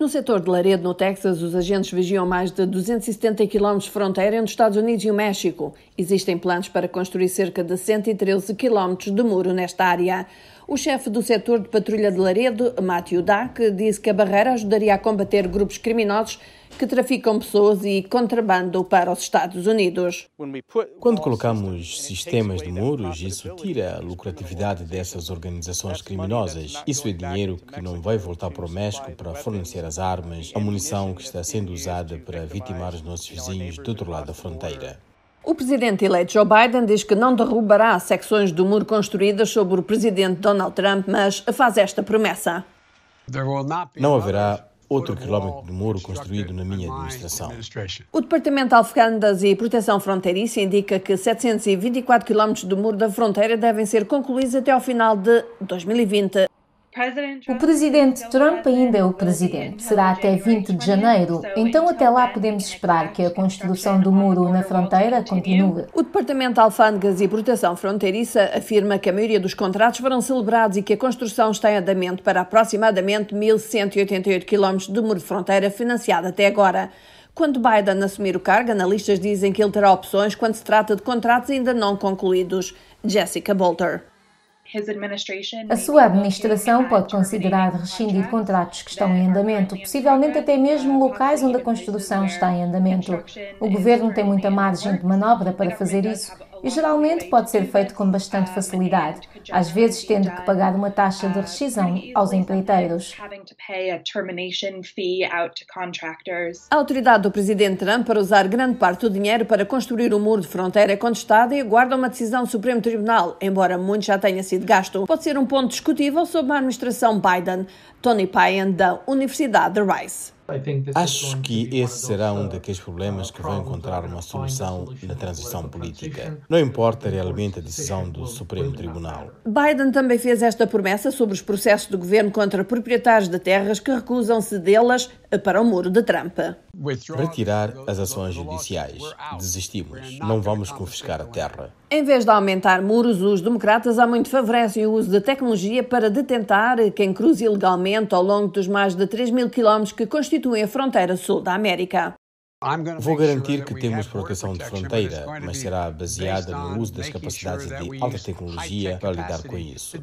No setor de Laredo, no Texas, os agentes vigiam mais de 270 km de fronteira entre os Estados Unidos e o México. Existem planos para construir cerca de 113 km de muro nesta área. O chefe do setor de patrulha de Laredo, Mátio Dac, disse que a barreira ajudaria a combater grupos criminosos que traficam pessoas e contrabando para os Estados Unidos. Quando colocamos sistemas de muros, isso tira a lucratividade dessas organizações criminosas. Isso é dinheiro que não vai voltar para o México para fornecer as armas, a munição que está sendo usada para vitimar os nossos vizinhos do outro lado da fronteira. O presidente eleito Joe Biden diz que não derrubará secções do muro construídas sobre o presidente Donald Trump, mas faz esta promessa. Não haverá outro quilómetro de muro construído na minha administração. O Departamento de Alfendas e Proteção Fronteiriça indica que 724 quilómetros do muro da fronteira devem ser concluídos até ao final de 2020. O presidente Trump é ainda é o presidente. Será até 20 de janeiro. Então, até lá, podemos esperar que a construção do muro na fronteira continue. O Departamento de Alfândegas e Proteção Fronteiriça afirma que a maioria dos contratos foram celebrados e que a construção está em andamento para aproximadamente 1.188 km de muro de fronteira financiado até agora. Quando Biden assumir o cargo, analistas dizem que ele terá opções quando se trata de contratos ainda não concluídos. Jessica Bolter. A sua administração pode considerar rescindir contratos que estão em andamento, possivelmente até mesmo locais onde a construção está em andamento. O governo tem muita margem de manobra para fazer isso e geralmente pode ser feito com bastante facilidade, às vezes tendo que pagar uma taxa de rescisão aos empreiteiros. A autoridade do presidente Trump para usar grande parte do dinheiro para construir o um muro de fronteira é contestada e aguarda uma decisão do Supremo Tribunal, embora muito já tenha sido gasto. Pode ser um ponto discutível sobre a administração Biden. Tony Payne da Universidade de Rice. Acho que esse será um daqueles problemas ah, que vão encontrar uma solução na transição política. Não importa realmente a decisão do Supremo Tribunal. Biden também fez esta promessa sobre os processos do governo contra proprietários de terras que recusam cedê-las para o muro de Trump. Retirar as ações judiciais. Desistimos. Não vamos confiscar a terra. Em vez de aumentar muros, os democratas há muito favorecem o uso da tecnologia para detentar quem cruza ilegalmente ao longo dos mais de 3 mil quilómetros que constituem a fronteira sul da América. Vou garantir que temos proteção de fronteira, mas será baseada no uso das capacidades de alta tecnologia para lidar com isso.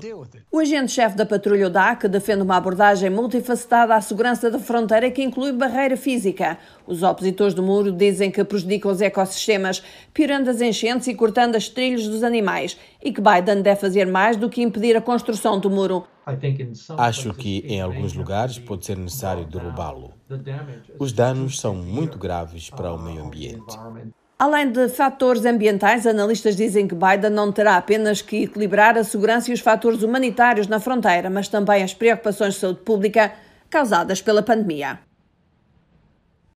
O agente-chefe da patrulha DAC defende uma abordagem multifacetada à segurança da fronteira que inclui barreira física. Os opositores do muro dizem que prejudica os ecossistemas, piorando as enchentes e cortando as trilhas dos animais, e que Biden deve fazer mais do que impedir a construção do muro. Acho que em alguns lugares pode ser necessário derrubá-lo. Os danos são muito graves para o meio ambiente. Além de fatores ambientais, analistas dizem que Biden não terá apenas que equilibrar a segurança e os fatores humanitários na fronteira, mas também as preocupações de saúde pública causadas pela pandemia.